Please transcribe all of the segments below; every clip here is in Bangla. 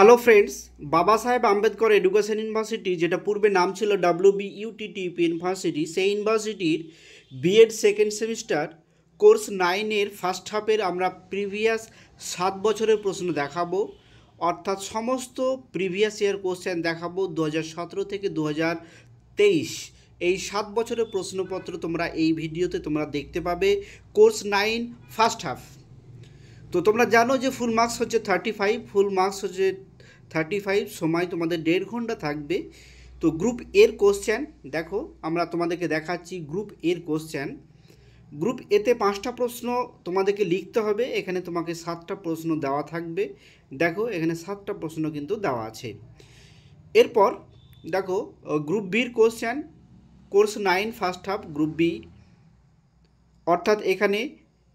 হ্যালো ফ্রেন্ডস বাবা সাহেব আম্বেদকর এডুকেশন ইউনিভার্সিটি যেটা পূর্বে নাম ছিল ডাব্লিউবি ইউটিটিপি ইউনিভার্সিটি সেই ইউনিভার্সিটির বিএড সেকেন্ড সেমিস্টার কোর্স নাইনের ফার্স্ট হাফের আমরা প্রিভিয়াস সাত বছরের প্রশ্ন দেখাবো অর্থাৎ সমস্ত প্রিভিয়াস ইয়ার কোশ্চেন দেখাবো দু থেকে দু এই সাত বছরের প্রশ্নপত্র তোমরা এই ভিডিওতে তোমরা দেখতে পাবে কোর্স নাইন ফার্স্ট হাফ তো তোমরা জানো যে ফুল মার্কস হচ্ছে থার্টি ফাইভ ফুল মার্কস হচ্ছে থার্টি ফাইভ সময় তোমাদের দেড় ঘন্টা থাকবে তো গ্রুপ এর কোশ্চেন দেখো আমরা তোমাদেরকে দেখাচ্ছি গ্রুপ এর কোশ্চেন গ্রুপ এতে পাঁচটা প্রশ্ন তোমাদেরকে লিখতে হবে এখানে তোমাকে সাতটা প্রশ্ন দেওয়া থাকবে দেখো এখানে সাতটা প্রশ্ন কিন্তু দেওয়া আছে এরপর দেখো গ্রুপ বির question course nine first half group B অর্থাৎ এখানে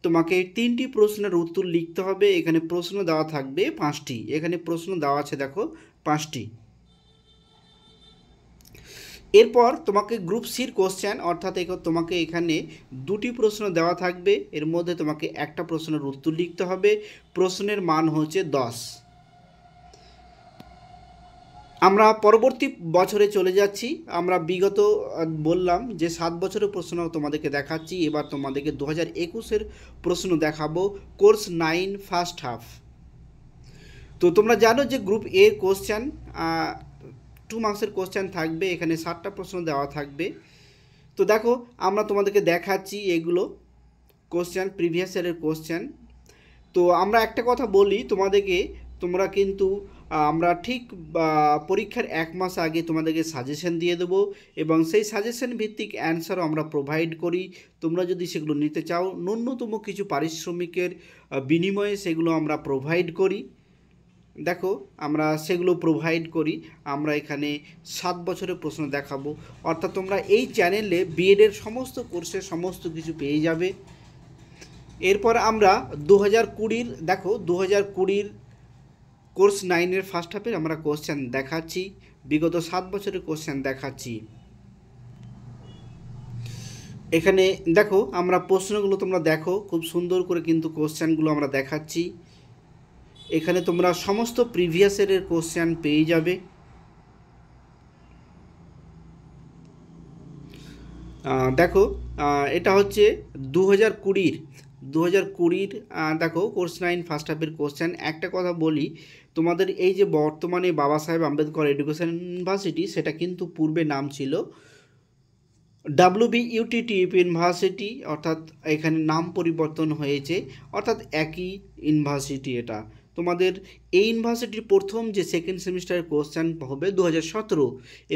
তোমাকে তিনটি প্রশ্নের উত্তর লিখতে হবে এখানে প্রশ্ন দেওয়া থাকবে পাঁচটি এখানে প্রশ্ন দেওয়া আছে দেখো পাঁচটি এরপর তোমাকে গ্রুপ সির কোশ্চেন অর্থাৎ তোমাকে এখানে দুটি প্রশ্ন দেওয়া থাকবে এর মধ্যে তোমাকে একটা প্রশ্নের উত্তর লিখতে হবে প্রশ্নের মান হচ্ছে দশ আমরা পরবর্তী বছরে চলে যাচ্ছি আমরা বিগত বললাম যে সাত বছরের প্রশ্ন তোমাদেরকে দেখাচ্ছি এবার তোমাদেরকে দু হাজার একুশের প্রশ্ন দেখাবো কোর্স নাইন ফার্স্ট হাফ তো তোমরা জানো যে গ্রুপ এ কোশ্চেন টু মার্কসের কোশ্চেন থাকবে এখানে সাতটা প্রশ্ন দেওয়া থাকবে তো দেখো আমরা তোমাদেরকে দেখাচ্ছি এগুলো কোশ্চেন প্রিভিয়াস ইয়ারের কোশ্চেন তো আমরা একটা কথা বলি তোমাদেরকে তোমরা কিন্তু আমরা ঠিক পরীক্ষার এক মাস আগে তোমাদেরকে সাজেশন দিয়ে দেবো এবং সেই সাজেশন ভিত্তিক অ্যান্সারও আমরা প্রোভাইড করি তোমরা যদি সেগুলো নিতে চাও ন্যূনতম কিছু পারিশ্রমিকের বিনিময়ে সেগুলো আমরা প্রোভাইড করি দেখো আমরা সেগুলো প্রোভাইড করি আমরা এখানে সাত বছরের প্রশ্ন দেখাবো অর্থাৎ তোমরা এই চ্যানেলে বিএডের সমস্ত কোর্সে সমস্ত কিছু পেয়ে যাবে এরপর আমরা দু হাজার কুড়ির দেখো দু হাজার কুড়ির কোর্স নাইনের ফার্স্ট হাফের আমরা কোশ্চেন দেখাচ্ছি বিগত সাত বছরের কোশ্চেন দেখাচ্ছি এখানে দেখো আমরা প্রশ্নগুলো তোমরা দেখো খুব সুন্দর করে কিন্তু কোশ্চেনগুলো আমরা দেখাচ্ছি এখানে তোমরা সমস্ত প্রিভিয়াস ইয়ারের কোশ্চেন পেয়ে যাবে দেখো এটা হচ্ছে দু হাজার কুড়ির দু হাজার কুড়ির দেখো কোর্স নাইন ফার্স্ট হাফের কোশ্চেন একটা কথা বলি তোমাদের এই যে বর্তমানে বাবা সাহেব আম্বেদকর এডুকেশন ইউনিভার্সিটি সেটা কিন্তু পূর্বে নাম ছিল ইউটিটি ইউনিভার্সিটি অর্থাৎ এখানে নাম পরিবর্তন হয়েছে অর্থাৎ একই ইউনিভার্সিটি এটা তোমাদের এই ইউনিভার্সিটির প্রথম যে সেকেন্ড সেমিস্টারের কোশ্চেন হবে দু হাজার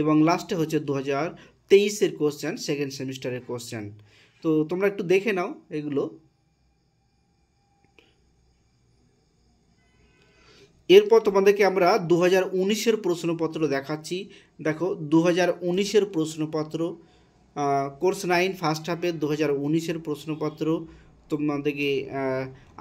এবং লাস্টে হচ্ছে দু হাজার তেইশের কোশ্চেন সেকেন্ড সেমিস্টারের কোশ্চেন তো তোমরা একটু দেখে নাও এগুলো এরপর তোমাদেরকে আমরা দু হাজার উনিশের প্রশ্নপত্র দেখাচ্ছি দেখো দু হাজার উনিশের প্রশ্নপত্র কোর্স নাইন ফার্স্ট হাফের দু হাজার উনিশের প্রশ্নপত্র তোমাদেরকে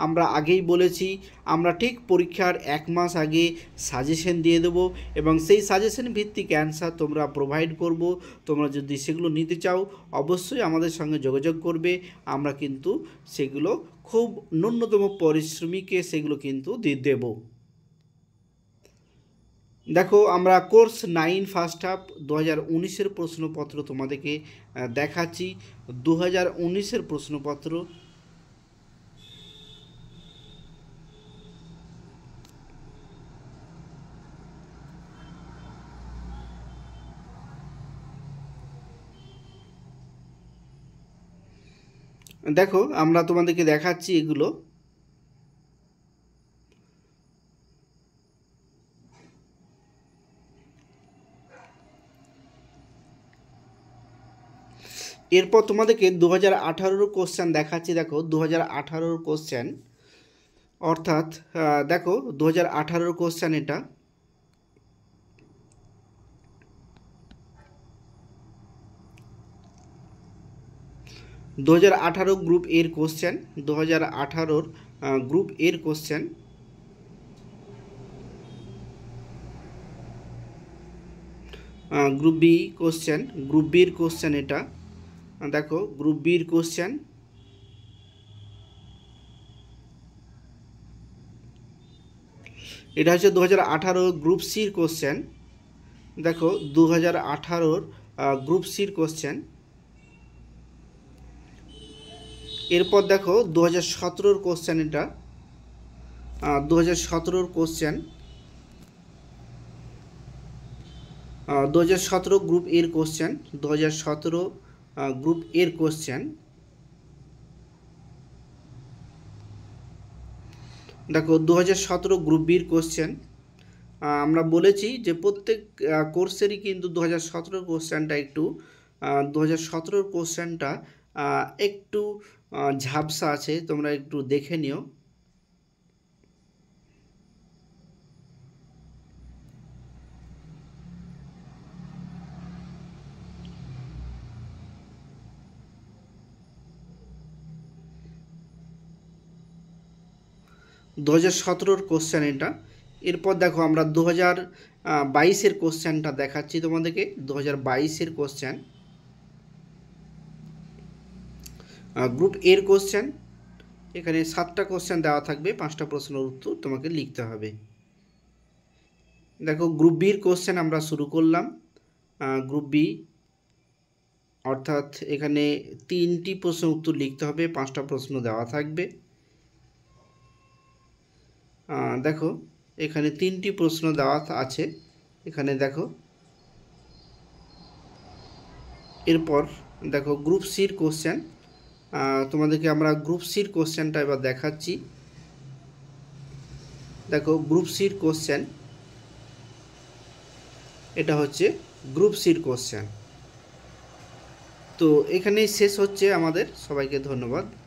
আমরা আগেই বলেছি আমরা ঠিক পরীক্ষার এক মাস আগে সাজেশন দিয়ে দেবো এবং সেই সাজেশন ভিত্তিক অ্যান্সার তোমরা প্রোভাইড করব তোমরা যদি সেগুলো নিতে চাও অবশ্যই আমাদের সঙ্গে যোগাযোগ করবে আমরা কিন্তু সেগুলো খুব ন্যূনতম পরিশ্রমীকে সেগুলো কিন্তু দিয়ে দেবো দেখো আমরা কোর্স নাইন ফার্স্ট হাফ দু হাজার উনিশের প্রশ্নপত্র তোমাদেরকে দেখাচ্ছি দু হাজার উনিশের প্রশ্নপত্র দেখো আমরা তোমাদেরকে দেখাচ্ছি এগুলো এরপর তোমাদেরকে দু হাজার আঠারোর কোশ্চেন দেখাচ্ছি দেখো দু হাজার আঠারোর কোশ্চেন অর্থাৎ দেখো দু হাজার আঠারোর কোশ্চেন এটা দু হাজার আঠারো গ্রুপ এর কোশ্চেন দু হাজার আঠারোর গ্রুপ এর question group B question group বির কোশ্চেন এটা দেখো গ্রুপ বির কোশ্চেন এটা হচ্ছে দু হাজার গ্রুপ সির কোশ্চেন দেখো দু হাজার গ্রুপ সির কোশ্চেন এরপর দেখো দু হাজার সতেরোর কোশ্চেন এটা দু হাজার সতেরোর কোশ্চেন দু হাজার সতেরো গ্রুপ এর কোশ্চেন দু হাজার সতেরো গ্রুপ এর কোশ্চেন দেখো দু হাজার গ্রুপ বির কোশ্চেন আমরা বলেছি যে প্রত্যেক কোর্সেরই কিন্তু দু হাজার সতেরোর কোশ্চেনটা একটু দু হাজার সতেরোর কোশ্চেনটা একটু ঝাপসা আছে তোমরা একটু দেখে নিও দু হাজার সতেরোর কোশ্চেন এটা এরপর দেখো আমরা দু হাজার বাইশের কোশ্চেনটা দেখাচ্ছি তোমাদেরকে দু হাজার বাইশের কোশ্চেন গ্রুপ এর কোশ্চেন এখানে সাতটা কোশ্চেন দেওয়া থাকবে পাঁচটা প্রশ্নের উত্তর তোমাকে লিখতে হবে দেখো গ্রুপ বির কোশ্চেন আমরা শুরু করলাম গ্রুপ বি অর্থাৎ এখানে তিনটি প্রশ্ন উত্তর লিখতে হবে পাঁচটা প্রশ্ন দেওয়া থাকবে দেখো এখানে তিনটি প্রশ্ন দেওয়া আছে এখানে দেখো এরপর দেখো গ্রুপ সির কোশ্চেন তোমাদেরকে আমরা গ্রুপ সির কোশ্চেনটা এবার দেখাচ্ছি দেখো গ্রুপ সির কোশ্চেন এটা হচ্ছে গ্রুপ সির কোশ্চেন তো এখানেই শেষ হচ্ছে আমাদের সবাইকে ধন্যবাদ